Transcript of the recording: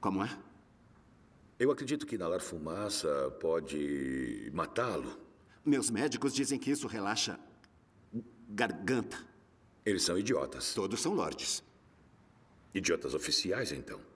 Como é? Eu acredito que inalar fumaça pode matá-lo. Meus médicos dizem que isso relaxa garganta. Eles são idiotas. Todos são lordes. Idiotas oficiais, então.